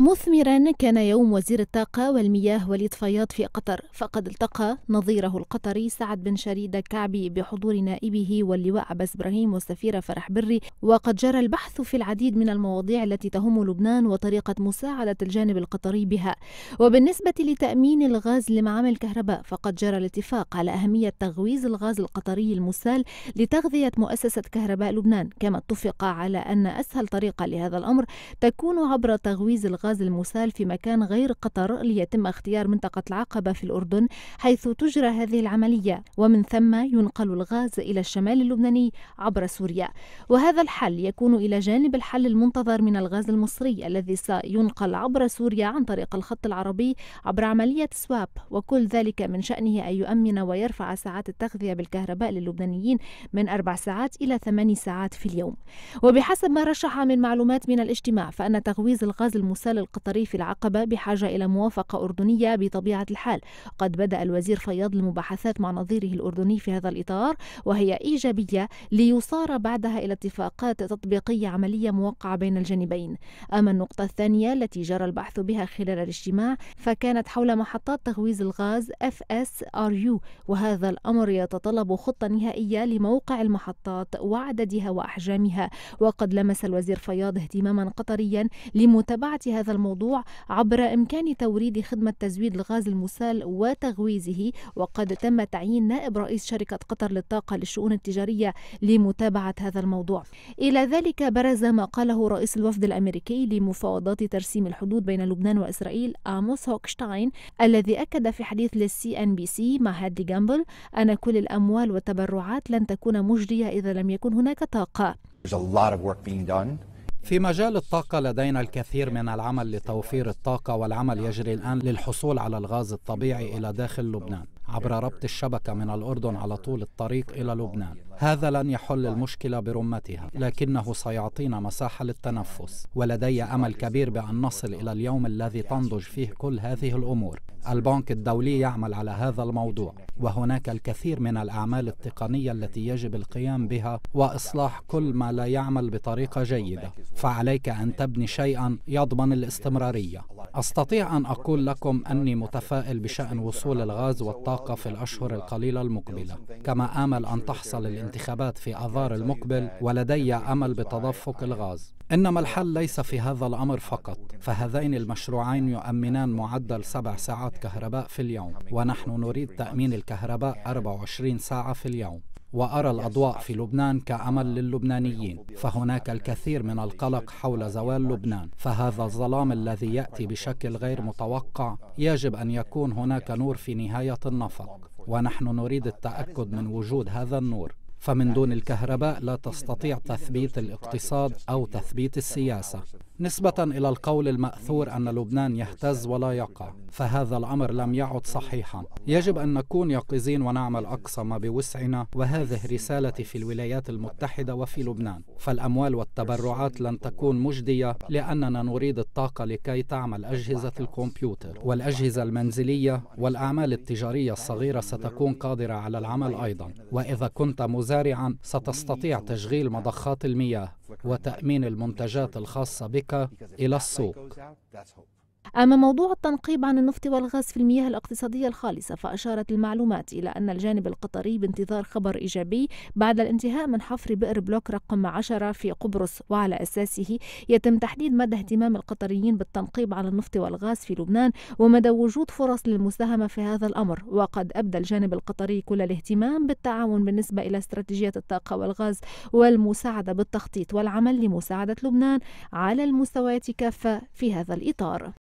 مثمرا كان يوم وزير الطاقة والمياه والإطفايات في قطر فقد التقى نظيره القطري سعد بن شريدة كعبي بحضور نائبه واللواء عباس إبراهيم والسفيرة فرح بري وقد جرى البحث في العديد من المواضيع التي تهم لبنان وطريقة مساعدة الجانب القطري بها وبالنسبة لتأمين الغاز لمعامل الكهرباء فقد جرى الاتفاق على أهمية تغويز الغاز القطري المسال لتغذية مؤسسة كهرباء لبنان كما اتفق على أن أسهل طريقة لهذا الأمر تكون عبر تغويز الغاز الغاز المسال في مكان غير قطر ليتم اختيار منطقة العقبة في الأردن حيث تجرى هذه العملية ومن ثم ينقل الغاز إلى الشمال اللبناني عبر سوريا وهذا الحل يكون إلى جانب الحل المنتظر من الغاز المصري الذي سينقل عبر سوريا عن طريق الخط العربي عبر عملية سواب وكل ذلك من شأنه أن يؤمن ويرفع ساعات التغذية بالكهرباء للبنانيين من أربع ساعات إلى ثماني ساعات في اليوم وبحسب ما رشح من معلومات من الاجتماع فأن تغويز الغاز المسال الاحتلال القطري في العقبة بحاجة إلى موافقة أردنية بطبيعة الحال قد بدأ الوزير فياض المباحثات مع نظيره الأردني في هذا الإطار وهي إيجابية ليصار بعدها إلى اتفاقات تطبيقية عملية موقعة بين الجانبين أما النقطة الثانية التي جرى البحث بها خلال الاجتماع فكانت حول محطات تغويز الغاز FSRU وهذا الأمر يتطلب خطة نهائية لموقع المحطات وعددها وأحجامها وقد لمس الوزير فياض اهتماما قطريا لمتابعة هذا هذا الموضوع عبر إمكان توريد خدمة تزويد الغاز المسال وتغويزه وقد تم تعيين نائب رئيس شركة قطر للطاقة للشؤون التجارية لمتابعة هذا الموضوع إلى ذلك برز ما قاله رئيس الوفد الأمريكي لمفاوضات ترسيم الحدود بين لبنان وإسرائيل آموس هوكشتاين الذي أكد في حديث للسي أن بي سي مع هادي جامبل أن كل الأموال والتبرعات لن تكون مجدية إذا لم يكن هناك طاقة There's a lot of work being done في مجال الطاقة لدينا الكثير من العمل لتوفير الطاقة والعمل يجري الآن للحصول على الغاز الطبيعي إلى داخل لبنان عبر ربط الشبكة من الأردن على طول الطريق إلى لبنان هذا لن يحل المشكلة برمتها لكنه سيعطينا مساحة للتنفس ولدي أمل كبير بأن نصل إلى اليوم الذي تنضج فيه كل هذه الأمور البنك الدولي يعمل على هذا الموضوع وهناك الكثير من الأعمال التقنية التي يجب القيام بها وإصلاح كل ما لا يعمل بطريقة جيدة فعليك أن تبني شيئا يضمن الاستمرارية أستطيع أن أقول لكم أني متفائل بشأن وصول الغاز والطاقة في الأشهر القليلة المقبلة كما آمل أن تحصل الانتخابات في آذار المقبل ولدي أمل بتدفق الغاز إنما الحل ليس في هذا الأمر فقط فهذين المشروعين يؤمنان معدل سبع ساعات كهرباء في اليوم ونحن نريد تأمين الكهرباء 24 ساعة في اليوم وأرى الأضواء في لبنان كأمل للبنانيين فهناك الكثير من القلق حول زوال لبنان فهذا الظلام الذي يأتي بشكل غير متوقع يجب أن يكون هناك نور في نهاية النفق ونحن نريد التأكد من وجود هذا النور فمن دون الكهرباء لا تستطيع تثبيت الاقتصاد او تثبيت السياسه نسبه الى القول الماثور ان لبنان يهتز ولا يقع فهذا الامر لم يعد صحيحا يجب ان نكون يقظين ونعمل اقصى ما بوسعنا وهذا هذه رسالتي في الولايات المتحدة وفي لبنان فالأموال والتبرعات لن تكون مجدية لأننا نريد الطاقة لكي تعمل أجهزة الكمبيوتر والأجهزة المنزلية والأعمال التجارية الصغيرة ستكون قادرة على العمل أيضا وإذا كنت مزارعا ستستطيع تشغيل مضخات المياه وتأمين المنتجات الخاصة بك إلى السوق أما موضوع التنقيب عن النفط والغاز في المياه الاقتصادية الخالصة فأشارت المعلومات إلى أن الجانب القطري بانتظار خبر إيجابي بعد الانتهاء من حفر بئر بلوك رقم 10 في قبرص وعلى أساسه يتم تحديد مدى اهتمام القطريين بالتنقيب عن النفط والغاز في لبنان ومدى وجود فرص للمساهمة في هذا الأمر وقد أبدى الجانب القطري كل الاهتمام بالتعاون بالنسبة إلى استراتيجية الطاقة والغاز والمساعدة بالتخطيط والعمل لمساعدة لبنان على المستويات كافة في هذا الإطار